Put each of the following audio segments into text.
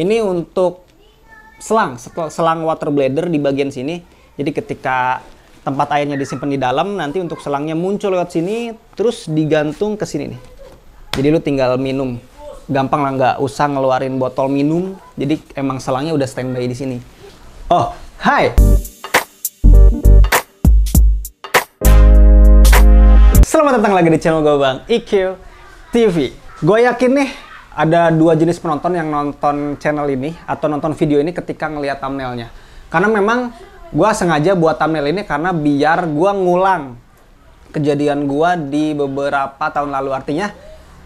Ini untuk selang, selang water blader di bagian sini. Jadi ketika tempat airnya disimpan di dalam, nanti untuk selangnya muncul lewat sini, terus digantung ke sini nih. Jadi lu tinggal minum. Gampang lah, nggak usah ngeluarin botol minum. Jadi emang selangnya udah standby di sini. Oh, hai! Selamat datang lagi di channel gue Bang IQ TV. Gue yakin nih ada dua jenis penonton yang nonton channel ini atau nonton video ini ketika ngelihat thumbnailnya. Karena memang gue sengaja buat thumbnail ini karena biar gue ngulang kejadian gue di beberapa tahun lalu. Artinya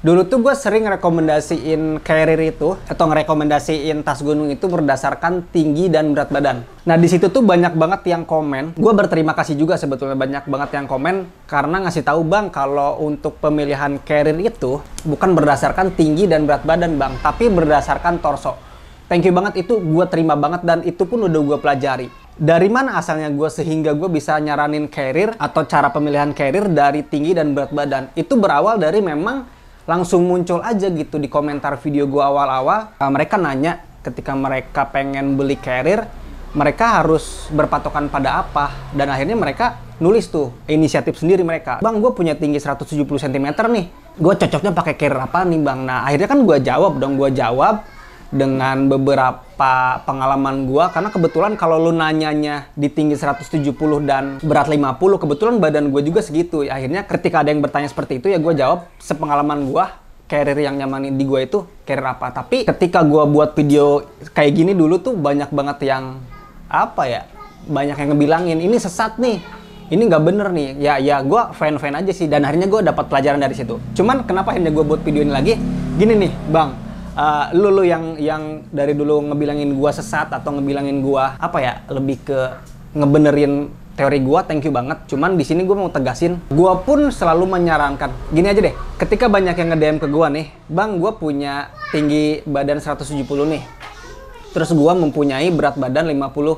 dulu tuh gue sering rekomendasiin carrier itu atau ngerekomendasiin tas gunung itu berdasarkan tinggi dan berat badan. Nah di situ tuh banyak banget yang komen. Gue berterima kasih juga sebetulnya banyak banget yang komen karena ngasih tahu bang kalau untuk pemilihan carrier itu bukan berdasarkan tinggi dan berat badan bang, tapi berdasarkan torso. Thank you banget itu gue terima banget dan itu pun udah gue pelajari dari mana asalnya gue sehingga gue bisa nyaranin carrier atau cara pemilihan carrier dari tinggi dan berat badan itu berawal dari memang langsung muncul aja gitu di komentar video gua awal-awal uh, mereka nanya ketika mereka pengen beli carrier mereka harus berpatokan pada apa dan akhirnya mereka nulis tuh inisiatif sendiri mereka bang gue punya tinggi 170 cm nih gue cocoknya pakai carrier apa nih bang nah akhirnya kan gue jawab dong gue jawab dengan beberapa pengalaman gua karena kebetulan kalau lu nanyanya di tinggi 170 dan berat 50 kebetulan badan gue juga segitu akhirnya ketika ada yang bertanya seperti itu ya gue jawab sepengalaman gua carrier yang nyamanin di gue itu carrier apa tapi ketika gue buat video kayak gini dulu tuh banyak banget yang apa ya banyak yang ngebilangin ini sesat nih ini nggak bener nih ya ya gue fan fan aja sih dan akhirnya gue dapat pelajaran dari situ cuman kenapa akhirnya gue buat video ini lagi gini nih bang uh, lu lu yang yang dari dulu ngebilangin gua sesat atau ngebilangin gua apa ya lebih ke ngebenerin teori gua thank you banget cuman di sini gua mau tegasin gua pun selalu menyarankan gini aja deh ketika banyak yang nge ke gua nih bang gua punya tinggi badan 170 nih terus gua mempunyai berat badan 50 uh,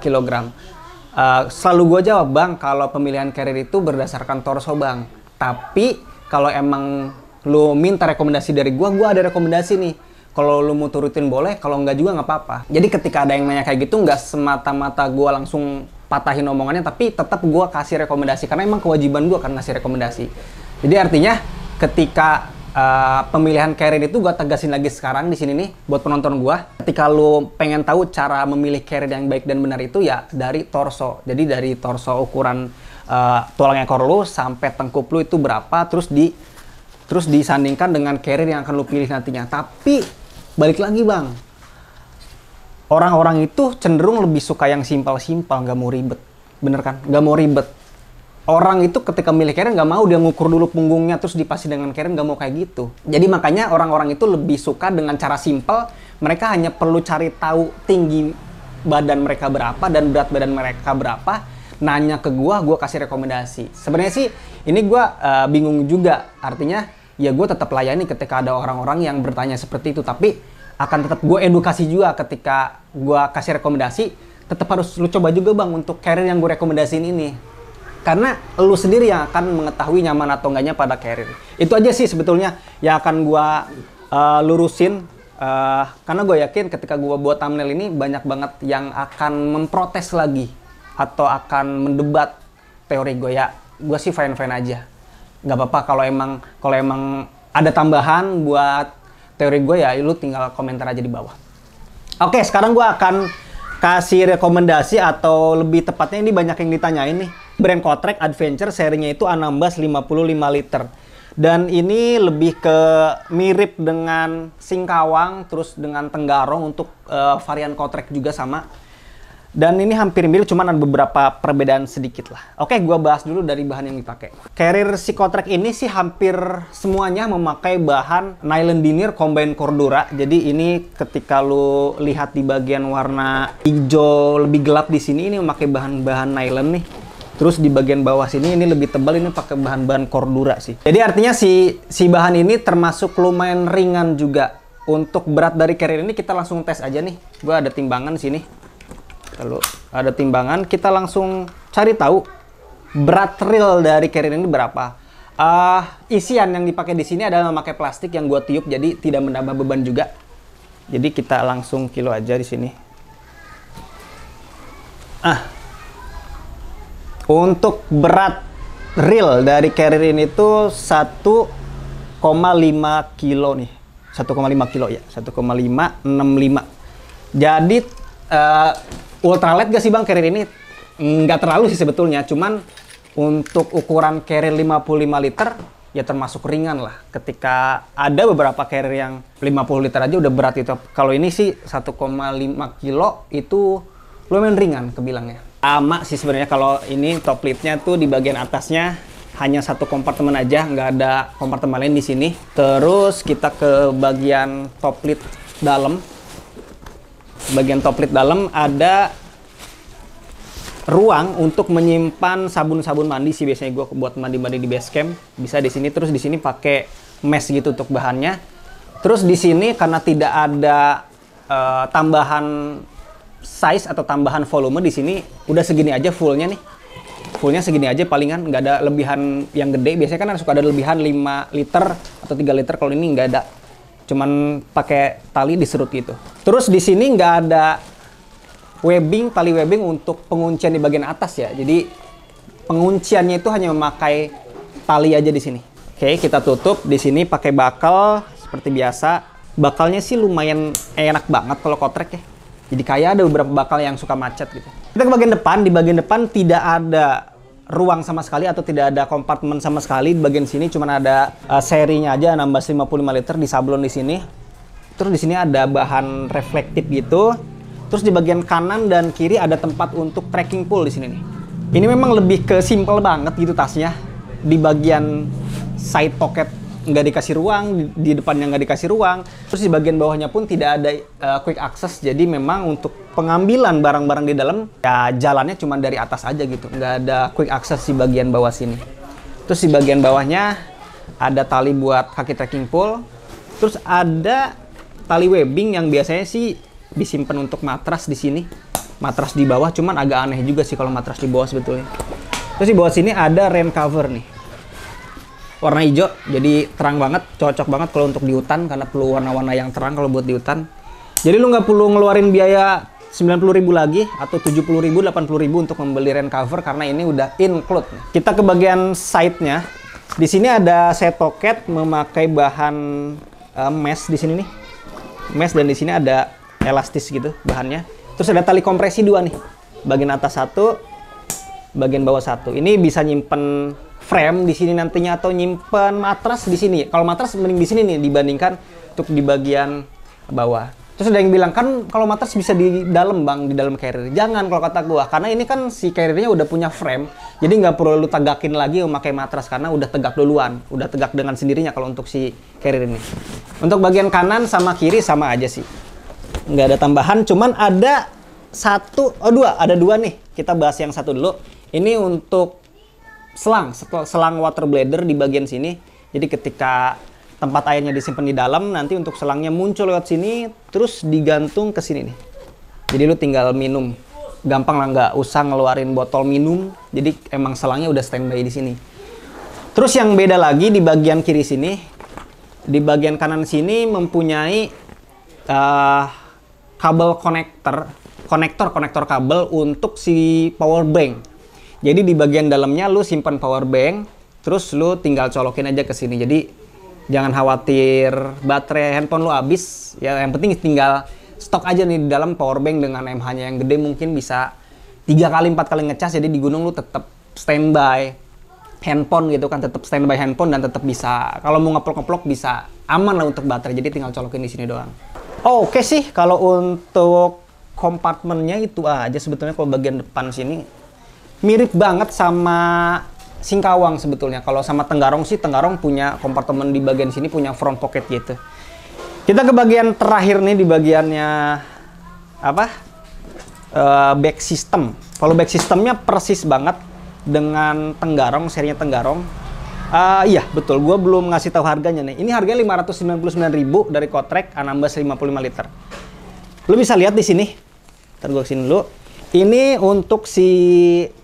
kg uh, selalu gua jawab bang kalau pemilihan karir itu berdasarkan torso bang tapi kalau emang lu minta rekomendasi dari gua, gua ada rekomendasi nih. Kalau lu mau turutin boleh, kalau nggak juga nggak apa-apa. Jadi ketika ada yang nanya kayak gitu, nggak semata-mata gua langsung patahin omongannya, tapi tetap gua kasih rekomendasi karena emang kewajiban gua kan ngasih rekomendasi. Jadi artinya ketika uh, pemilihan carrier itu gue tegasin lagi sekarang di sini nih buat penonton gue. Ketika lu pengen tahu cara memilih carrier yang baik dan benar itu ya dari torso. Jadi dari torso ukuran uh, tulang ekor lu sampai tengkuk lu itu berapa, terus di terus disandingkan dengan carrier yang akan lu pilih nantinya. Tapi balik lagi bang, orang-orang itu cenderung lebih suka yang simpel-simpel, nggak mau ribet, bener kan? Nggak mau ribet. Orang itu ketika milih carrier nggak mau dia ngukur dulu punggungnya terus dipasih dengan carrier nggak mau kayak gitu. Jadi makanya orang-orang itu lebih suka dengan cara simpel. Mereka hanya perlu cari tahu tinggi badan mereka berapa dan berat badan mereka berapa nanya ke gue, gue kasih rekomendasi. Sebenarnya sih ini gue uh, bingung juga, artinya ya gue tetap layani ketika ada orang-orang yang bertanya seperti itu tapi akan tetap gue edukasi juga ketika gue kasih rekomendasi tetap harus lu coba juga bang untuk carrier yang gue rekomendasiin ini karena lu sendiri yang akan mengetahui nyaman atau enggaknya pada carrier itu aja sih sebetulnya yang akan gue uh, lurusin uh, karena gue yakin ketika gue buat thumbnail ini banyak banget yang akan memprotes lagi atau akan mendebat teori gue ya gue sih fine fine aja nggak apa-apa kalau emang kalau emang ada tambahan buat teori gue ya lu tinggal komentar aja di bawah. Oke, sekarang gue akan kasih rekomendasi atau lebih tepatnya ini banyak yang ditanyain nih. Brand Kotrek Adventure serinya itu Anambas 55 liter. Dan ini lebih ke mirip dengan Singkawang terus dengan Tenggarong untuk uh, varian Kotrek juga sama. Dan ini hampir mirip, cuman ada beberapa perbedaan sedikit lah. Oke, gue bahas dulu dari bahan yang dipakai. Carrier Psychotrack ini sih hampir semuanya memakai bahan nylon denier combine cordura. Jadi ini ketika lu lihat di bagian warna hijau lebih gelap di sini, ini memakai bahan-bahan nylon nih. Terus di bagian bawah sini ini lebih tebal ini pakai bahan-bahan cordura sih. Jadi artinya si si bahan ini termasuk lumayan ringan juga. Untuk berat dari carrier ini kita langsung tes aja nih. Gua ada timbangan sini. Lalu ada timbangan, kita langsung cari tahu berat real dari carrier ini berapa. Uh, isian yang dipakai di sini adalah memakai plastik yang gua tiup jadi tidak menambah beban juga. Jadi kita langsung kilo aja di sini. Ah. Untuk berat real dari carrier ini itu 1,5 kilo nih. 1,5 kilo ya, 1,565. Jadi uh, ultralight gak sih bang carrier ini? Nggak terlalu sih sebetulnya, cuman untuk ukuran carrier 55 liter ya termasuk ringan lah. Ketika ada beberapa carrier yang 50 liter aja udah berat itu. Kalau ini sih 1,5 kilo itu lumayan ringan kebilangnya. Sama sih sebenarnya kalau ini top lidnya tuh di bagian atasnya hanya satu kompartemen aja, nggak ada kompartemen lain di sini. Terus kita ke bagian top lid dalam bagian toplit dalam ada ruang untuk menyimpan sabun-sabun mandi sih biasanya gue buat mandi-mandi di base camp bisa di sini terus di sini pakai mesh gitu untuk bahannya terus di sini karena tidak ada uh, tambahan size atau tambahan volume di sini udah segini aja fullnya nih fullnya segini aja palingan nggak ada lebihan yang gede biasanya kan suka ada lebihan 5 liter atau 3 liter kalau ini nggak ada cuman pakai tali diserut gitu terus di sini nggak ada webbing tali webbing untuk penguncian di bagian atas ya jadi pengunciannya itu hanya memakai tali aja di sini oke kita tutup di sini pakai bakal seperti biasa bakalnya sih lumayan enak banget kalau kotrek ya jadi kayak ada beberapa bakal yang suka macet gitu kita ke bagian depan di bagian depan tidak ada ruang sama sekali atau tidak ada kompartemen sama sekali di bagian sini cuma ada uh, serinya aja 1655 liter di sablon di sini terus di sini ada bahan reflektif gitu terus di bagian kanan dan kiri ada tempat untuk trekking pool di sini nih ini memang lebih ke simple banget gitu tasnya di bagian side pocket nggak dikasih ruang di, di depannya nggak dikasih ruang terus di bagian bawahnya pun tidak ada uh, quick access jadi memang untuk pengambilan barang-barang di dalam ya jalannya cuma dari atas aja gitu nggak ada quick access di bagian bawah sini terus di bagian bawahnya ada tali buat kaki trekking pole terus ada tali webbing yang biasanya sih disimpan untuk matras di sini matras di bawah cuman agak aneh juga sih kalau matras di bawah sebetulnya terus di bawah sini ada rain cover nih warna hijau jadi terang banget cocok banget kalau untuk di hutan karena perlu warna-warna yang terang kalau buat di hutan jadi lu nggak perlu ngeluarin biaya 90.000 lagi atau 70.000 80.000 untuk membeli rain cover karena ini udah include. Kita ke bagian side-nya. Di sini ada set pocket memakai bahan uh, mesh di sini nih. Mesh dan di sini ada elastis gitu bahannya. Terus ada tali kompresi dua nih. Bagian atas satu, bagian bawah satu. Ini bisa nyimpen frame di sini nantinya atau nyimpen matras di sini. Kalau matras mending di sini nih dibandingkan untuk di bagian bawah. Terus ada yang bilang kan kalau matras bisa di dalam bang di dalam carrier. Jangan kalau kata gua karena ini kan si carriernya udah punya frame. Jadi nggak perlu lu tegakin lagi memakai matras karena udah tegak duluan, udah tegak dengan sendirinya kalau untuk si carrier ini. Untuk bagian kanan sama kiri sama aja sih. Nggak ada tambahan, cuman ada satu oh dua, ada dua nih. Kita bahas yang satu dulu. Ini untuk selang, selang water blader di bagian sini. Jadi ketika tempat airnya disimpan di dalam nanti untuk selangnya muncul lewat sini terus digantung ke sini nih jadi lu tinggal minum gampang lah nggak usah ngeluarin botol minum jadi emang selangnya udah standby di sini terus yang beda lagi di bagian kiri sini di bagian kanan sini mempunyai uh, kabel konektor konektor konektor kabel untuk si power bank jadi di bagian dalamnya lu simpan power bank terus lu tinggal colokin aja ke sini jadi jangan khawatir baterai handphone lu habis ya yang penting tinggal stok aja nih di dalam power bank dengan MH-nya yang gede mungkin bisa tiga kali empat kali ngecas jadi di gunung lu tetap standby handphone gitu kan tetap standby handphone dan tetap bisa kalau mau ngeplok-ngeplok bisa aman lah untuk baterai jadi tinggal colokin di sini doang. Oh, Oke okay sih kalau untuk kompartemennya itu aja sebetulnya kalau bagian depan sini mirip banget sama Singkawang sebetulnya. Kalau sama Tenggarong sih Tenggarong punya kompartemen di bagian sini punya front pocket gitu. Kita ke bagian terakhir nih di bagiannya apa? Uh, back system. Kalau back systemnya persis banget dengan Tenggarong, serinya Tenggarong. Uh, iya, betul. Gue belum ngasih tahu harganya nih. Ini harganya 599.000 dari Kotrek Anambas 55 liter. Lo bisa lihat di sini. Ntar gue kesini dulu. Ini untuk si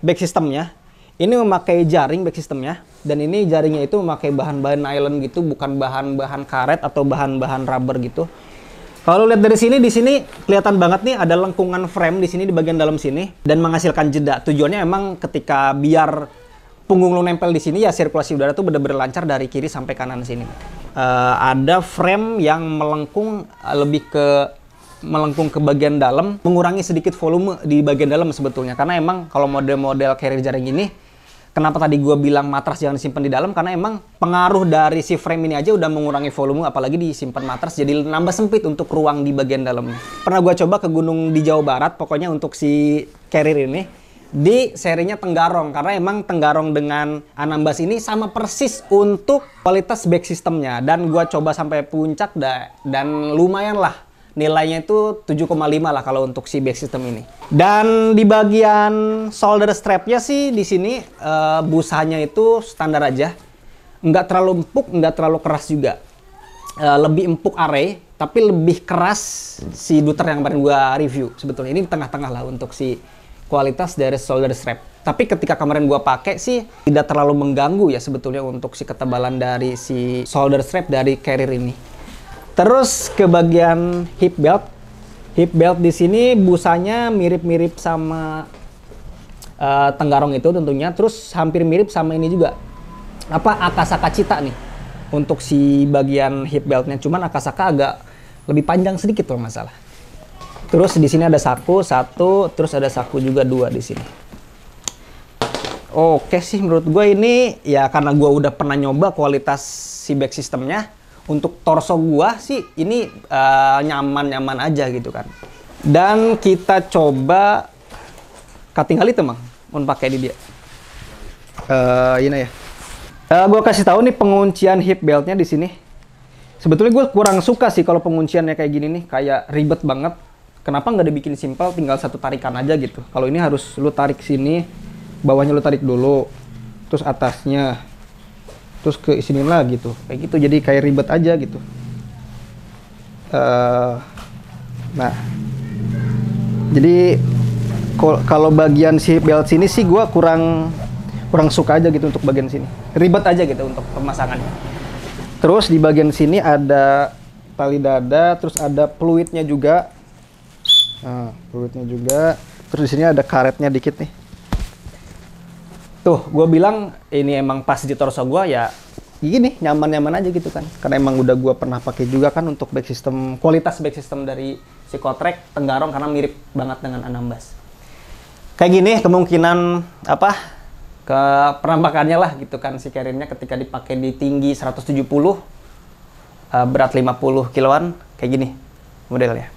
back systemnya ini memakai jaring back systemnya dan ini jaringnya itu memakai bahan-bahan nylon gitu, bukan bahan-bahan karet atau bahan-bahan rubber gitu. Kalau lihat dari sini, di sini kelihatan banget nih ada lengkungan frame di sini di bagian dalam sini dan menghasilkan jeda. Tujuannya emang ketika biar punggung lo nempel di sini ya sirkulasi udara tuh bener-bener lancar dari kiri sampai kanan sini. Uh, ada frame yang melengkung eh, lebih ke melengkung ke bagian dalam, mengurangi sedikit volume di bagian dalam sebetulnya karena emang kalau model-model carrier jaring ini kenapa tadi gue bilang matras jangan disimpan di dalam karena emang pengaruh dari si frame ini aja udah mengurangi volume apalagi disimpan matras jadi nambah sempit untuk ruang di bagian dalam pernah gue coba ke gunung di Jawa Barat pokoknya untuk si carrier ini di serinya Tenggarong karena emang Tenggarong dengan Anambas ini sama persis untuk kualitas back systemnya dan gua coba sampai puncak da dan lumayan lah nilainya itu 7,5 lah kalau untuk si back system ini. Dan di bagian solder strapnya sih di sini uh, busanya itu standar aja. Nggak terlalu empuk, nggak terlalu keras juga. Uh, lebih empuk array, tapi lebih keras si duter yang kemarin gua review. Sebetulnya ini tengah-tengah lah untuk si kualitas dari solder strap. Tapi ketika kemarin gua pakai sih tidak terlalu mengganggu ya sebetulnya untuk si ketebalan dari si solder strap dari carrier ini. Terus ke bagian hip belt. Hip belt di sini busanya mirip-mirip sama uh, tenggarong itu tentunya. Terus hampir mirip sama ini juga. Apa akasaka cita nih untuk si bagian hip beltnya. Cuman akasaka agak lebih panjang sedikit loh masalah. Terus di sini ada saku satu, terus ada saku juga dua di sini. Oke sih menurut gue ini ya karena gue udah pernah nyoba kualitas si back systemnya untuk torso gua sih ini eh, nyaman-nyaman uh, aja gitu kan. Dan kita coba cutting kali itu, Mang. Mau pakai di dia. Uh, ini ya. Uh, gua kasih tahu nih penguncian hip beltnya di sini. Sebetulnya gue kurang suka sih kalau pengunciannya kayak gini nih, kayak ribet banget. Kenapa nggak dibikin simpel, tinggal satu tarikan aja gitu. Kalau ini harus lu tarik sini, bawahnya lu tarik dulu, terus atasnya, terus ke sini lagi tuh kayak gitu jadi kayak ribet aja gitu uh, nah jadi kalau bagian si belt sini sih gue kurang kurang suka aja gitu untuk bagian sini ribet aja gitu untuk pemasangannya terus di bagian sini ada tali dada terus ada peluitnya juga nah, peluitnya juga terus di sini ada karetnya dikit nih tuh gue bilang ini emang pas di torso gue ya gini nyaman-nyaman aja gitu kan karena emang udah gue pernah pakai juga kan untuk back system kualitas back system dari si Kotrek Tenggarong karena mirip banget dengan Anambas kayak gini kemungkinan apa ke penampakannya lah gitu kan si Kerinnya ketika dipakai di tinggi 170 eh, berat 50 kiloan kayak gini modelnya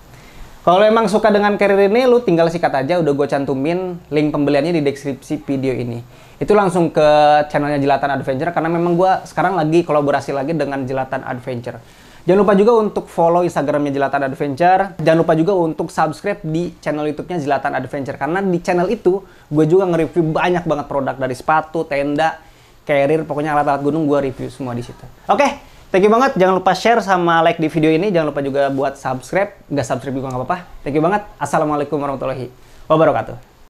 kalau emang suka dengan carrier ini, lu tinggal sikat aja. Udah gue cantumin link pembeliannya di deskripsi video ini itu langsung ke channelnya Jelatan Adventure karena memang gue sekarang lagi kolaborasi lagi dengan Jelatan Adventure. Jangan lupa juga untuk follow Instagramnya Jelatan Adventure. Jangan lupa juga untuk subscribe di channel YouTube-nya Jelatan Adventure. Karena di channel itu gue juga nge-review banyak banget produk dari sepatu, tenda, carrier, pokoknya alat-alat gunung gue review semua di situ. Oke, okay, thank you banget. Jangan lupa share sama like di video ini. Jangan lupa juga buat subscribe. Nggak subscribe juga nggak apa-apa. Thank you banget. Assalamualaikum warahmatullahi wabarakatuh.